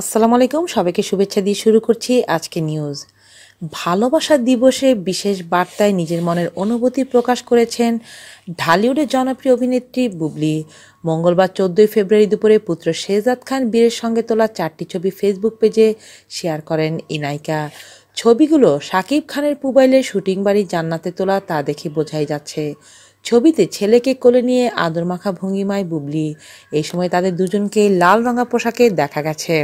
আসসালামু আলাইকুম সবাইকে শুভেচ্ছা দিয়ে শুরু করছি আজকে নিউজ ভালোবাসা দিবসে বিশেষ বার্তায় নিজের মনের অনুভূতি প্রকাশ করেছেন ঢালিউডের জনপ্রিয় অভিনেত্রী বুবলি মঙ্গলবার চোদ্দই ফেব্রুয়ারি দুপুরে পুত্র শেহজাদ খান বীরের সঙ্গে তোলা চারটি ছবি ফেসবুক পেজে শেয়ার করেন ইনাইকা ছবিগুলো শাকিব খানের মোবাইলে শুটিং বাড়ি জান্নাতে তোলা তা দেখে বোঝাই যাচ্ছে ছবিতে ছেলেকে কোলে নিয়ে আদরমাখা ভঙ্গিমায় বুবলি এই সময় তাদের দুজনকে লাল রঙা পোশাকে দেখা গেছে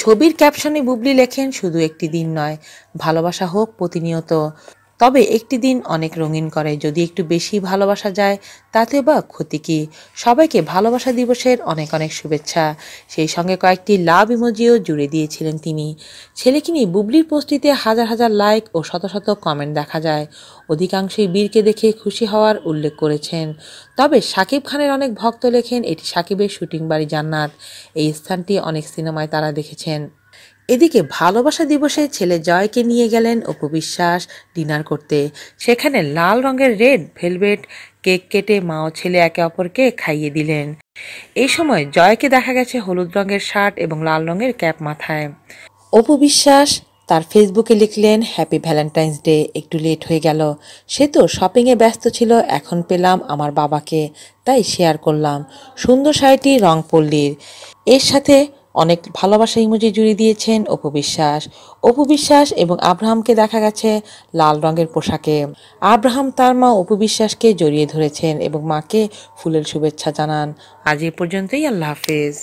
ছবির ক্যাপশনে বুবলি লেখেন শুধু একটি দিন নয় ভালোবাসা হোক প্রতিনিয়ত তবে একটি দিন অনেক রঙিন করে যদি একটু বেশি ভালোবাসা যায় তাতে বা ক্ষতি কী সবাইকে ভালোবাসা দিবসের অনেক অনেক শুভেচ্ছা সেই সঙ্গে কয়েকটি লাভ ইমোজিও জুড়ে দিয়েছিলেন তিনি ছেলেকে নিয়ে বুবলির পোস্টটিতে হাজার হাজার লাইক ও শত শত কমেন্ট দেখা যায় অধিকাংশই বীরকে দেখে খুশি হওয়ার উল্লেখ করেছেন তবে সাকিব খানের অনেক ভক্ত লেখেন এটি সাকিবের শুটিং বাড়ি জান্নাত এই স্থানটি অনেক সিনেমায় তারা দেখেছেন এদিকে ভালোবাসা দিবসে ছেলে জয়কে নিয়ে গেলেন অপু বিশ্বাস ডিনার করতে সেখানে লাল রঙের রেড ভেলভেট কেক কেটে মা ও ছেলে একে অপরকে খাইয়ে দিলেন এই সময় জয়কে দেখা গেছে হলুদ রঙের শার্ট এবং লাল রঙের ক্যাপ মাথায় অপু বিশ্বাস তার ফেসবুকে লিখলেন হ্যাপি ভ্যালেন্টাইন্স ডে একটু লেট হয়ে গেল সে তো শপিংয়ে ব্যস্ত ছিল এখন পেলাম আমার বাবাকে তাই শেয়ার করলাম সুন্দর শাড়িটি রং পল্লীর এর সাথে অনেক ভালোবাসা ইমোজি জুড়ে দিয়েছেন অপু বিশ্বাস অপু বিশ্বাস এবং আব্রাহামকে দেখা গেছে লাল রঙের পোশাকে আব্রাহাম তার মা অপু বিশ্বাসকে জড়িয়ে ধরেছেন এবং মাকে ফুলের শুভেচ্ছা জানান আজ এ পর্যন্তই আল্লাহ হাফেজ